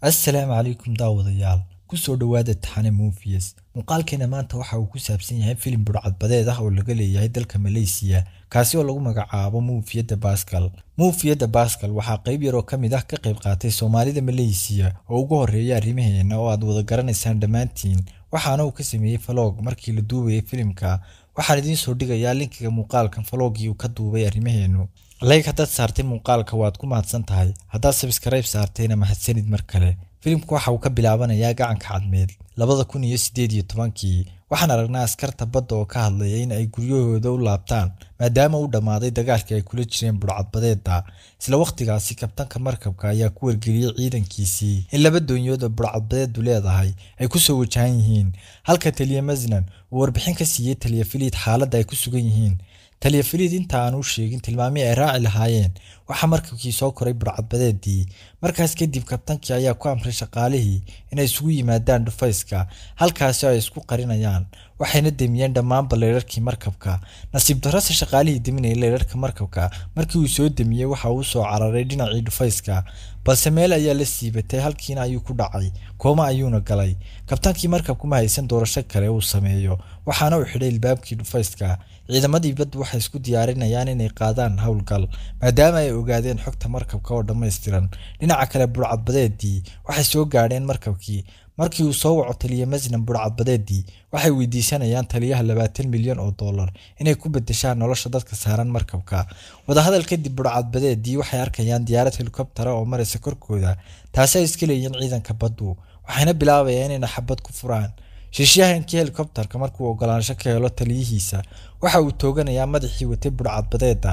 asalaamu calaykum daawadayaal kusoo dhowaada taxane movies muuqaalkeena maanta waxa uu ku saabsan yahay filim burcadbadeed ah oo laga leeyahay dalka maleysiya kaasi oo lagu magacaabo muufiyadda baskal muufiyadda baskal waxaa qayb yaroo ka mid ah ka qayb qaatay soomaalida maleysiya oo ugu horreeya arrimaheena oo aad wada garanaysaan dhammaantiin waxaana uu ka sameeyey falog markii la duubayay filimka waxaan idiin soo dhigayaa linkiga muuqaalkan falogii uu ka duubay arrimaheenu like haddaad saartay muuqaalka waad ku mahadsan tahay haddaad sabskarayb saartayna mahadsanid mar kale filimku waxa uu ka bilaabanayaa gacanka cadmeed labada kun iyo sideed iyo tobankii waxaan aragnaa askarta badda oo ka hadlaya in ay guryahooda u laabtaan maadaama u dhammaaday dagaalkii ay kula jireen budhcadbadeedda isla wakhtigaasi kabtanka markabka ayaa ku wargeliyey ciidankiisii in laba doonyood oo budhcadbadeeddu leedahay ay ku soo wajahan yihiin halka taliya masnan uu warbixin ka siiyey taliya filiid xaaladda ay ku sugan yihiin taliyafilid inta aan u sheegin tilmaamihii ay raaci lahaayeen waxaa markabkii soo koray burcadbadeedii markaas kadib kabtankii ayaa ku amray shaqaalihii inay isugu yimaadaan dhufayska halkaasi ay isku qarinayaan waxayna demiyeen dhammaanba laydharkii markabka nasiib darrose shaqaalihii deminayay laydharhka markabka markii uu soo demiyey waxa uu soo cararay dhinacii dhufayska balse meel ayaa la siibatay halkiina ayuu ku dhacay kooma ayuuna galay kabtaankii markabkuma haysan doorasho kale uu sameeyo waxaana uu xidhay ilbaabkii dhufayska ciidamadii baddu waxay isku diyaarinayaan inay qaadaan howlgal maadaama ay ogaadeen xogta markabka oo dhammaystiran dhinaca kale burcadbadeedii waxay soo gaadheen markabkii markii uu soo waco taliya masnan burcadbadeedii waxay weydiisanayaan taliyaha labaatan milyan oo dollar inay ku beddeshaan nolosha dadka saaran markabka wadahadal kadib burcadbadeedii waxay arkayaan diyaarad helikobtara oo maraysa korkooda taasi ay iska leeyihiin ciidanka baddu waxayna bilaabayaan inay xabad ku furaan Shiishayahankii helikobtarka markuu ogolaansho ka helo taliyihiisa waxa uu tooganayaa madaxii watay burcadbadeeda.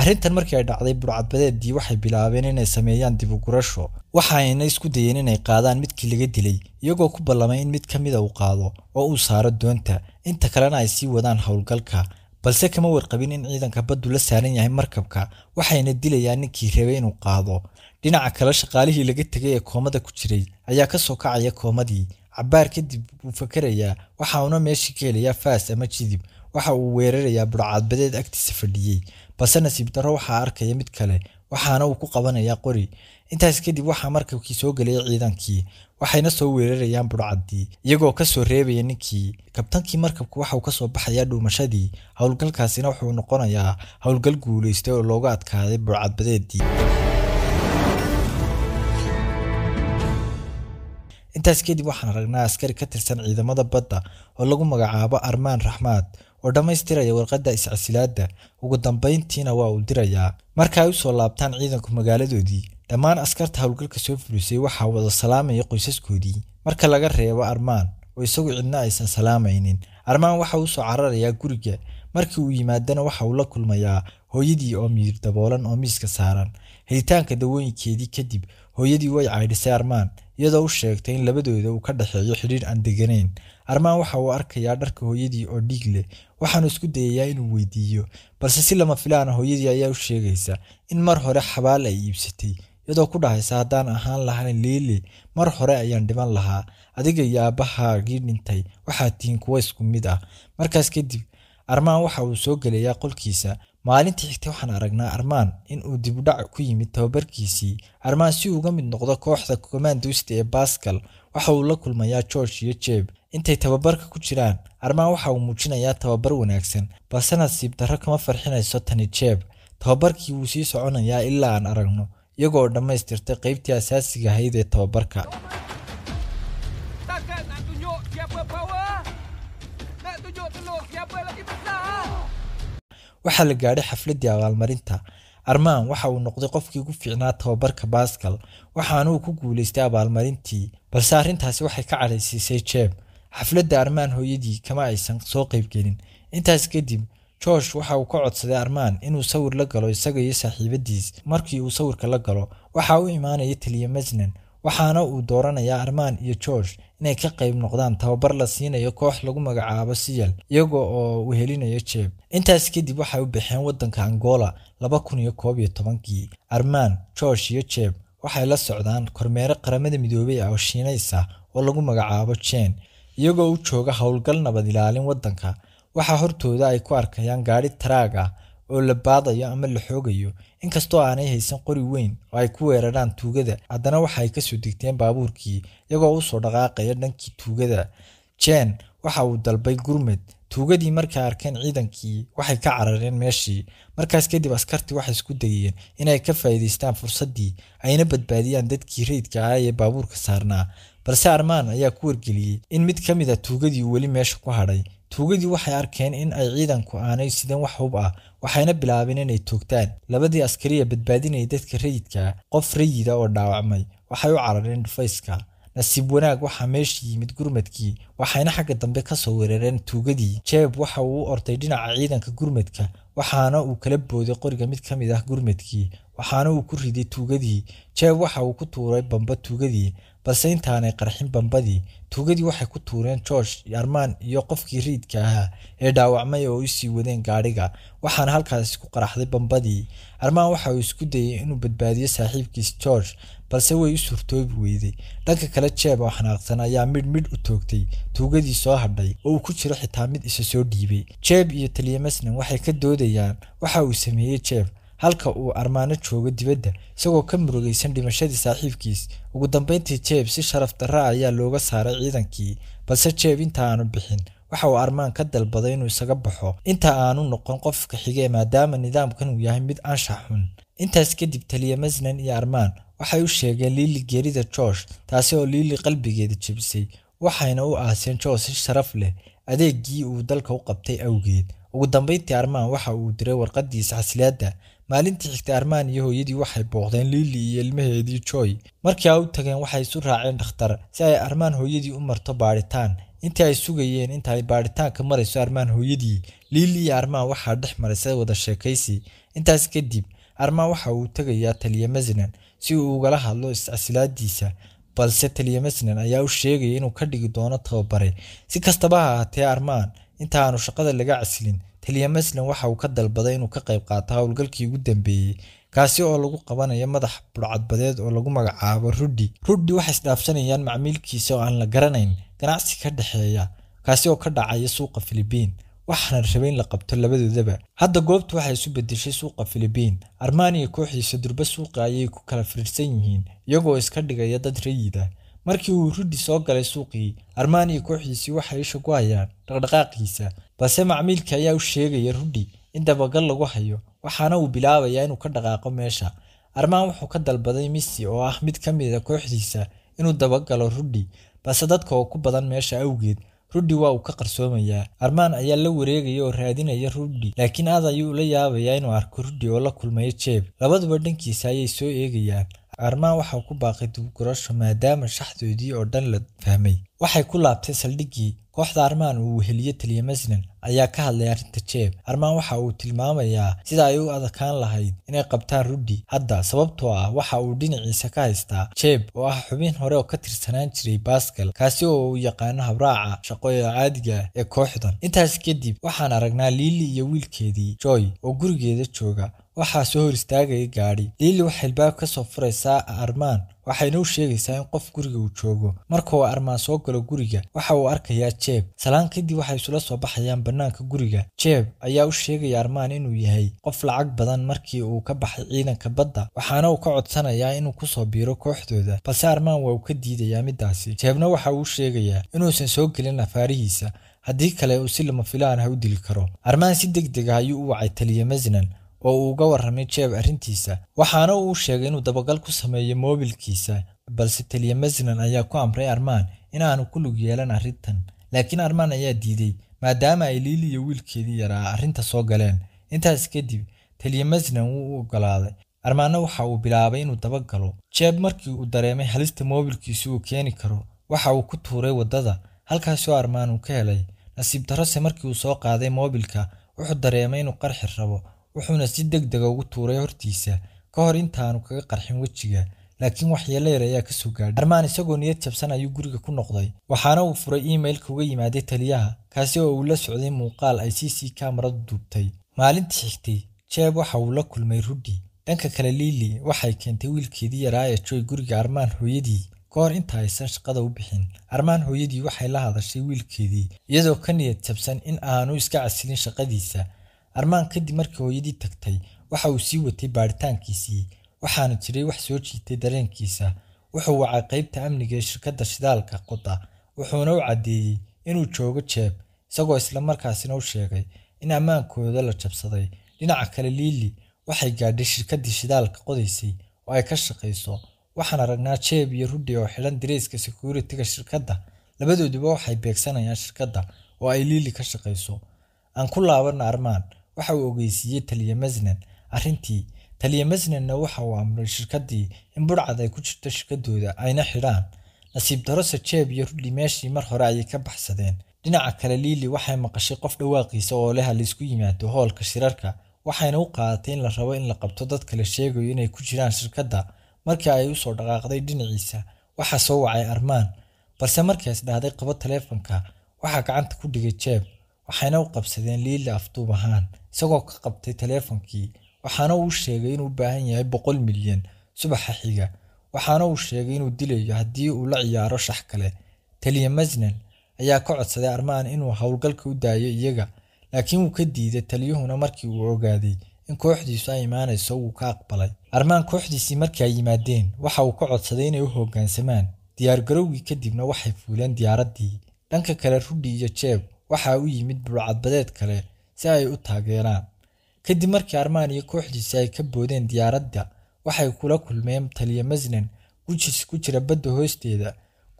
Arrintan markii ay dhacday burcadbadeedii waxay bilaabeen inay sameeyaan dibugurasho u isku dayeen inay qaadaan midkii laga dilay iyagoo ku ballamay in mid ka mida uu qaado oo uu saaro doonta inta kalena ay sii wadaan howlgalka balse kama warqabin in ciidanka baddu la saaran yahay markabka waxayna dilayaan ninkii reebay inuu qaado dhinaca kale shaqaalihii laga tegay ee koomada ku jiray ayaa ka soo kacaya koomadii Cabbaar kadib wuu fakarayaa, waxa uuna meeshii ka helayaa faas ama jidib, waxa uu weerarayaa budhcad-badeed agtiisa fadhiyey balse nasiib darro waxaa arkaya mid kale, waxaana uu ku qabanayaa qori. Intaas kadib waxaa markabkii soo galaya ciidankii, waxayna soo weerarayaan budhcaddii iyagoo ka soo reebaya ninkii. Kabtankii markabku waxa uu ka soo baxayaa dhuumashadii, howlgalkaasina wuxuu noqonayaa howlgal guulaystay oo looga adkaaday budhcad-badeedii. intaas kadib waxaan aragnaa askari ka tirsan ciidamada badda oo lagu magacaabo armaan raxmaad oo dhammaystiraya warqadda iscasilaadda ugu dambayntiina waa uu dirayaa marka ay u soo laabtaan ciidanku magaaladoodii dhammaan askarta howlgalka soo fulisay waxaa wada salaamaya qoysaskoodii marka laga reebo armaan oo isagu cidna aysan salaamaynin armaan waxa uu soo cararayaa guriga markii uu yimaadana waxa uu la kulmayaa hooyadii oo miir daboolan oo miiska saaran helitaanka dawooyinkeedii kadib hooyadii way caydhisay armaan iyadoo u sheegtay in labadooda uu ka dhexeeyo xidhiir aan deganayn. Armaan waxa uu arkayaa dharka hooyadii oo dhiig leh, waxaana isku dayayaa inuu weydiiyo, balse si lama filaana ah hooyadii ayaa u sheegaysa in mar hore xabaal ay iibsatay, iyadoo ku dhahaysa haddaan ahaan lahayn Liili, mar hore ayaan dhiman lahaa. Adiga iyo aabbahaagii dhintay waxaad tihiin kuwo isku mid ah. Markaas kadib, Armaan waxa uu soo gelayaa qolkiisa. Maalintii xigtay waxaan aragnaa Armaan in uu dibudhac ku yimid tababarkiisii. Armaan si uu uga mid noqdo kooxda commandos ee baskal waxa uu la kulmayaa George iyo Jeb. Intay tababarka ku jiraan, Armaan waxa uu muujinayaa tababar wanaagsan, balse nasiib darro kama farxinayso tani Jeb. Tababarkii wuu sii soconayaa ilaa aan aragno, iyagoo dhammaystirtay qaybtii asaasiga ahayd ee tababarka. waxaa la gaadhay xafladii abaalmarinta armaan waxa uu noqday qofkii ugu fiicnaa tababarka baskal waxaana uu ku guulaystay abaalmarintii balse arrintaasi waxay ka cadhaysiisay jeeb xafladda armaan hooyadii kama aysan soo qaybgelin intaas kadib joosh waxa uu ka codsaday armaan inuu sawir la galo isaga iyo saaxiibadiis markii uu sawirka la galo waxaa u imaanaya taliya masnan waxaana uu dooranayaa armaan iyo joosh inay ka qayb noqdaan tababar la siinayo koox lagu magacaabo siyal iyago oo wehelinaya jeeb intaas kadib waxay u baxeen waddanka angola laba kun iyo koob iyo tobankii armaan george iyo jeeb waxay la socdaan kormeere qaramada midoobey oo shiinays ah oo lagu magacaabo jeen iyagoo u jooga howlgal nabad ilaalin waddanka waxaa hortooda ay ku arkayaan gaadhi taraag ah oo la baadayo ama la xoogayo inkastoo aanay haysan qori weyn oo ay ku weeraraan tuugada haddana waxaay soo degteen baabuurkii iyagoo usoo dhaqaaqaya dhankii tuugada jen waxa uu dalbay gurmed tuugadii markay arkeen ciidankii waxay ka carareen meeshii markaas kadib askartii waxay isku dayeen inay ka faa'iidaystaan fursaddii ayna badbaadiyaan dadkii rayidka ah ee baabuurka saarnaa balse armaan ayaa ku wargeliyey in mid ka mid a ah tuugadii weli meesha ku hadhay tuugadii waxay arkeen in ay ciidanku aanay sidan wax hub ah waxayna bilaabeen inay toogtaan labadii askariya badbaadinayay dadka rayidka ah qof rayida oo dhaawacmay waxay u carareen dhufayska nasiib wanaag waxaa meesha yimid gurmadkii waxayna xagga dambe ka soo weerareen tuugadii jeeb waxa uu u ortay dhinaca ciidanka gurmadka waxaana uu kala booday qoriga mid ka mid ah gurmadkii waxaana uu ku riday tuugadii jeeb waxa uu ku tuuray bamba tuugadii balse intaanay qarxin bambadii tuugadii waxay ku tuureen george armaan iyo qofkii riidka ahaa ee dhaawacmay oo u sii wadeen gaadhiga waxaana halkaasi ku qaraxday bambadii armaan waxa uu isku dayey inuu badbaadiyo saaxiibkiis george balse way u suurtoobi weyday dhanka kale jeeb oo xanaaqsan ayaa midh midh u toogtay tuugadii soo hadhay oo uu ku jiro xitaa mid isa soo dhiibay jeeb iyo taliyamasnan waxay ka doodayaan waxa uu sameeyey jeeb halka uu armaano joogo dibadda isagoo ka murugaysan dhimashadii saaxiibkiis ugu dambeyntii Jeeb si sharaf darra ah ayaa looga saaray ciidankii balse Jeeb inta aanu bixin waxa uu Armaan ka dalbaday inuu isaga baxo inta aanu noqon qofka xigee maadaama nidaamkan uu yahay mid anshax xun intaas kadib taliya Masnan iyo Armaan waxay u sheegeen liili geerida joosh taasi oo liili qalbigeeda jebisay waxayna u aaseen joosh si sharaf leh adeegii uu dalka u qabtay awgeed ugu dambeyntii Armaan waxa uu diray warqadiisa xasilaadda maalintii xigtay Armaan iyo hooyadii waxay booqdeen Lily iyo ilmaheedii Joy markii ay u tageen waxay isu raaceen dhakhtar si ay Armaan hooyadii u marto baaritaan intii ay sugayeen intaay ay marayso Armaan hooyadii Lily iyo Armaan waxaa dhex marisay wada sheekaysi intaas kadib Armaan waxa uu tegayaa taliya Masnan si uu ugala hadlo iscasilaadiisa balse taliya Masnan ayaa u sheegaya inuu ka dhigi doono tababare si kastaba ha ahaatee Armaan Inta aanu shaqada laga casilin taliya maslan waxa uu ka dalbaday inuu ka qayb qaato howlgalkii ugu dambeeyey kaasi oo lagu qabanayo madax budhcadbadeed oo lagu magacaabo Ruddi. Ruddi waxa isdhaafsanayaan macmiilkiisa oo aan la garanayn, ganacsi ka dhexeeya, kaasi oo ka dhacaya suuqa filibiin waxaana rabay in la qabto labadoodaba. Hadda goobtu waxay isu beddeshay suuqa filibiin Armani iyo kooxdiisa durba suuqa ayay ku kala firirsan yihiin, iyagoo iska dhigaya dad rayid ah. Markii uu Rudi soo galay suuqii, Armaan iyo kooxdiisii waxay isha ku hayaan dhaqdhaqaaqiisa, balse macmiilka ayaa u sheegaya Rudi in dabagal lagu hayo, waxaana uu bilaabayaa inuu ka dhaqaaqo meesha. Armaan wuxuu ka dalbaday Missy oo ah mid ka mid ah kooxdiisa inuu dabagalo Rudi, balse dadka oo ku badan meesha awgeed, Rudi waa uu ka qarsoomayaa. Armaan ayaa la wareegaya oo raadinaya Rudi, laakiin aad ayuu ula yaabayaa inuu arko Rudi oo la kulmayo jeeb Labaduba dhankiisa ayay soo eegayaan. Armaan waxa ku baaqay dib maadaama shaxdoodii oo dhan la fahmay. Waxay ku laabtay saldhiggii kooxda Armaan uu weheliye taliye masnan ayaa ka hadlay arrinta Jeeb. Armaan waxa uu tilmaamayaa sida ay u adkaan lahayd inay qabtaan Ruddy hadda sababtoo ah waxa uu dhinaciisa ka haystaa Jeeb oo ah xubin hore oo ka tirsanaan jiray baskal kaasi oo uu yaqaano habraaca shaqooyada caadiga ah ee kooxdan. Intaas kadib waxaan aragnaa liili iyo wiilkeedii Joy oo gurigeeda jooga waxaa soo hor istaagaya gaadhi liili waxay albaab ka soo furaysaa ah, armaan waxayna u sheegaysaa in qof guriga uu joogo marka uu armaan soo galo guriga waxa uu arkayaa jeeb salaan kadib waxay isula soo baxayaan bannaanka guriga jeeb ayaa u sheegaya armaan inuu yahay qof lacag badan markii uu ka baxay ciidanka badda waxaana uu ka codsanayaa inuu kusoo biiro kooxdooda balse armaan waa uu ka diidayaa middaasi jeebna waxa uu u sheegayaa inuusan soo gelin afaarihiisa haddii kale uu si lama filaan ah u dili karo armaan si deg deg ah ayuu u wacay taliya masnan oo uu uga warramay jeeb arrintiisa waxaana uu sheegay inuu dabagal ku sameeyo moobilkiisa balse taliya masland ayaa ku amray armaan inaanu ku lug yeelan arrintan laakiin armaan ayaa diiday maadaama ay liili iyo wiilkeedii yaraa arrinta soo galeen intaas kadib taliya masland wuu u ogolaaday armaanna waxa uu bilaabay inuu dabagalo jeeb markii uu dareemay halista moobilkiisa uu keeni karo waxa uu ku tuuray waddada halkaasoo armaan uu ka helay nasiib darrose markii uu soo qaaday moobilka wuxuu dareemay inuu qarxi rabo wuxuuna si deg dega ah ugu tuuray hortiisa ka hor intaanu kaga qarxin wejiga laakiin waxyeello yar ayaa ka soo gaadhay armaan isagoo niyad jabsan ayuu guriga ku noqday waxaana uu furay emailka uga yimaaday taliyaha kaasi oo uu la socday muuqaal ay c c kaamaradu duubtay maalintii xigtay jeeb waxa uu la kulmay ruddi dhanka kale liili waxay keentay wiilkeedii yaraa ee joy guriga armaan hooyadii ka hor inta aysan shaqada u bixin armaan hooyadii waxay la hadashay wiilkeedii iyadoo ka niyad jabsan in aanu iska casilin shaqadiisa Armaan kadib markii hooyadii tagtay, waxa uu sii watay baadhitaankiisii waxaana jiray wax soo jiitay dareenkiisa. Wuxuu wacay qaybta amniga ee shirkadda shidaalka qodda, wuxuuna u caddeeyey inuu joogo Jeeb, isagoo isla markaasina u sheegay in ammaankooda la jabsaday. Dhinaca kale, liili waxay gaadhay shirkaddii shidaalka qodaysay oo ay ka shaqayso waxaan aragnaa Jeeb iyo Rudy oo xidhan dareeska security shirkadda. Labadooduba waxay beegsanayaan shirkadda oo ay liili ka shaqayso Aan ku laabanno Armaan waxa uu ogeysiiyey taliye Masnan arrintii. taliya Masnanna waxa uu amray shirkaddii in budhcad ay ku jirto shirkaddooda ayna xidhaan. Nasiib darro jeeb iyo rudhi meeshii mar hore ayay ka baxsadeen. Dhinaca kale liili waxay maqashay qof dhawaaqiisa oo leh laysku yimaado hoolka shirarka waxayna u qaadatay in la rabo in la qabto dad kale sheegayo inay ku jiraan shirkadda markii ay u soo dhaqaaqday dhinaciisa waxaa soo wacay armaan balse markaas dhahday qabo taleefanka waxaa gacanta ku dhigay jeeb waxayna u qabsadeen liili afduub ahaan isagoo ka qabtay taleefankii waxaana uu sheegay inuu baahan yahay boqol milyan subaxa xiga waxaana uu sheegay inuu dilayo haddii uu la ciyaaro shax kale taliya masnan ayaa ka codsaday armaan inuu howlgalka u daayo iyaga laakiin wuu ka diiday taliyuhuna markii uu ogaaday in kooxdiisu ay imaanayso wuu ka aqbalay armaan kooxdiisii markii ay yimaadeen waxa uu ka codsaday inay u hoggaansamaan diyaargarowgii kadibna waxay fuuleen diyaaraddii dhanka kale rudhi iyo jeeb waxaa u yimid burcadbadeed kale si ay u taageeraan kadib markii Armaan iyo kooxdiisa ay ka boodeen diyaaradda waxay kula kulmeen taliya Masnan gujis ku jira badda hoosteeda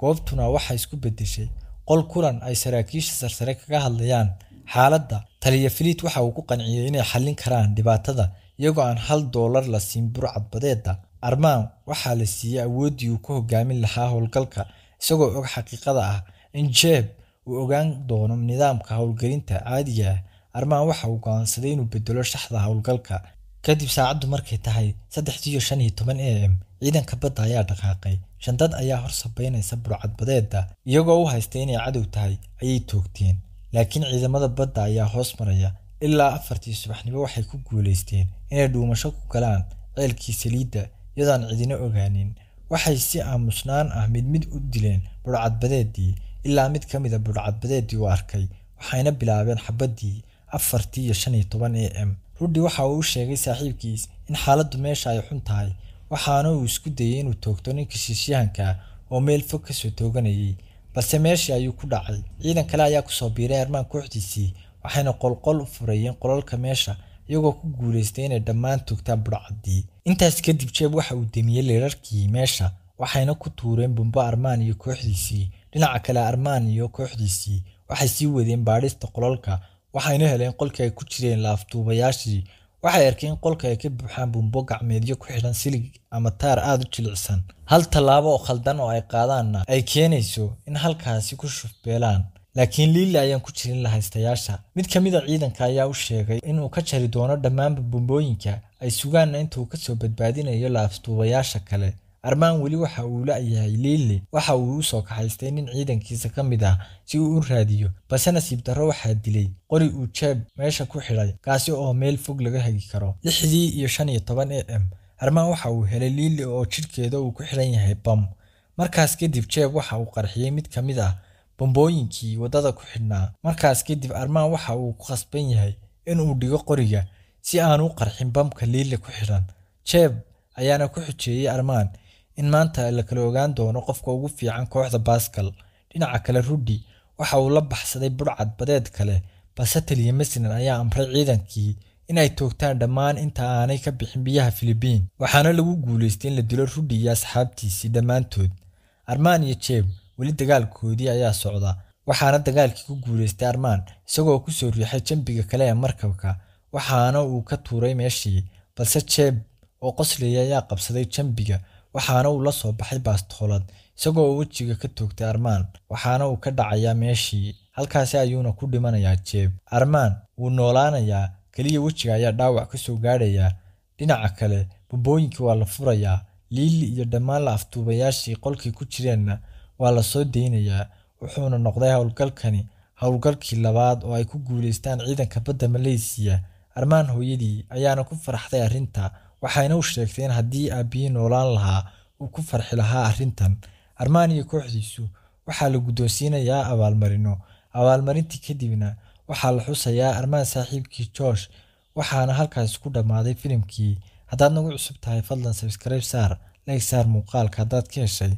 goobtuna waxay isku bedeshay qol kulan ay saraakiisha sarsare kaga hadlayaan xaaladda taliya filiit waxa uu ku qanciyey inay xallin karaan dhibaatada iyagoo aan hal doolar la siin burcad badeeda Armaan waxaa la siiyey awooddii uu ku hogaamin lahaa howlgalka isagoo og xaqiiqada ah in Jeeb uu ogaan doono nidaamka howlgelinta caadiga ah Armaan waxa uu go'aansaday inuu beddelo shaxda howlgalka kadib saacaddu markay tahay saddexdiyo shan iyo toban a m ciidanka badda ayaa dhaqaaqay shan dad ayaa hor sabeynaysa burcadbadeeda iyagoo u haysta inay cadow tahay ayay toogteen laakiin ciidamada badda ayaa hoos maraya ilaa afartii subaxnimo waxay ku guulaysteen inay dhuumasho ku galaan ceelkii saliidda iyadoon cidina ogaanin waxay si aamusnaan ah mid mid u dileen burcadbadeedii ilaa mid ka mida ah burcadbadeedii uu arkay waxayna bilaabeen xabaddii afartii iyo shan iyo toban AM. Ruddy waxa uu u sheegay saaxiibkiis in xaaladdu meesha ay xun tahay, waxaana uu isku dayay inuu toogto ninka shiishayahanka oo meel fog ka soo tooganayay, balse meeshii ayuu ku dhacay. Ciidan kale ayaa ku soo biiray armaan kooxdiisii, waxayna qolqol u furayeen qolalka meesha, iyagoo ku guulaystay inay dhammaan toogtaan budhcadii. Intaas kadib, jeeb waxa uu demiyey leerarkii meesha, waxayna ku tuureen bumbo Armaan iyo kooxdiisii. Dhinaca kale, Armaan iyo kooxdiisii waxay sii wadeen baadhista qololka Waxayna heleen qolkii ay ku jireen laafduubayaashii, waxay arkeen qolka ay ka buuxaan buunbo gacmeedyo ku xidhan silig ama taar aada u jilicsan. Hal tallaabo oo khaldan oo ay qaadaanna ay keenayso in halkaasi ku shufbeelaan. Laakiin liilla ayaan ku jirin la haystayaasha. Mid ka mid ah ciidanka ayaa u sheegay inuu ka jari doono dhammaanba bumbooyinka ay sugaanna inta uu ka soo badbaadinayo laafduubayaasha kale. Armaan weli waxa uu la'yahay Lille waxa uu u soo kaxaystay nin ciidankiisa ka mid ah si uu u raadiyo, balse nasiib darro waxaa dilay qori uu jeeb meesha ku xidhay kaasi oo meel fog laga hegi karo. lixdii iyo shan iyo toban AM Armaan waxa uu helay Lille oo jidhkeeda uu ku xidhan yahay bam. Markaas kadib Jeeb waxa uu qarxiyey mid ka mid ah bambooyinkii waddada ku xidhnaa. Markaas kadib Armaan waxa uu ku khasban yahay in uu dhigo qoriga si aanu u qarxin bamka Lille ku xidhan. Jeeb ayaana ku xojeeyay Armaan in maanta la kala ogaan doono qofka ugu fiican kooxda baskal Dhinaca kale Rudi waxa uu la baxsaday burcad badeed kale Basatel iyo Messina ayaa amray ciidankii in ay toogtaan dhammaan inta aanay ka bixin biyaha Filibiin. Waxaana lagu guuleystay in la dilo Rudi iyo asxaabtiisii dhammaantood. Armaan iyo jeeb weli dagaalkoodii ayaa socda. waxaana dagaalkii ku guulaystay armaan isagoo ku soo riixay jambiga kale ee markabka waxaana uu ka tuuray meeshii balse jeeb oo qoslaya ayaa qabsaday jambiga waxaana uu la soo baxay bastoolad isagoo oo wejiga ka toogtay Armaan waxaana uu ka dhacayaa meeshii halkaasi ayuuna ku dhimanayaa jeeb Armaan wuu noolaanayaa keliya wejiga ayaa dhaawac ka soo gaadhaya dhinaca kale bubooyinkii waa la furayaa liili iyo dhammaan la afduubayaashii qolkii ku jireenna waa la soo deynayaa wuxuuna noqday howlgalkani howlgalkii labaad oo ay ku guulaystaan ciidanka badda Maleysiya Armaan hooyadii ayaana ku faraxday arrinta waxayna u sheegtay in haddii aabbihii noolaan lahaa uu ku farxi lahaa arrintan armaan iyo kooxdiisu waxaa la guddoonsiinayaa abaalmarino abaalmarintii kadibna waxaa la xusayaa armaan saaxiibkii joosh waxaana halkaas ku dhammaaday filimkii haddaad nagu cusub tahay fadlan sabskrayb saar layg saar muuqaalka haddaad ka heshay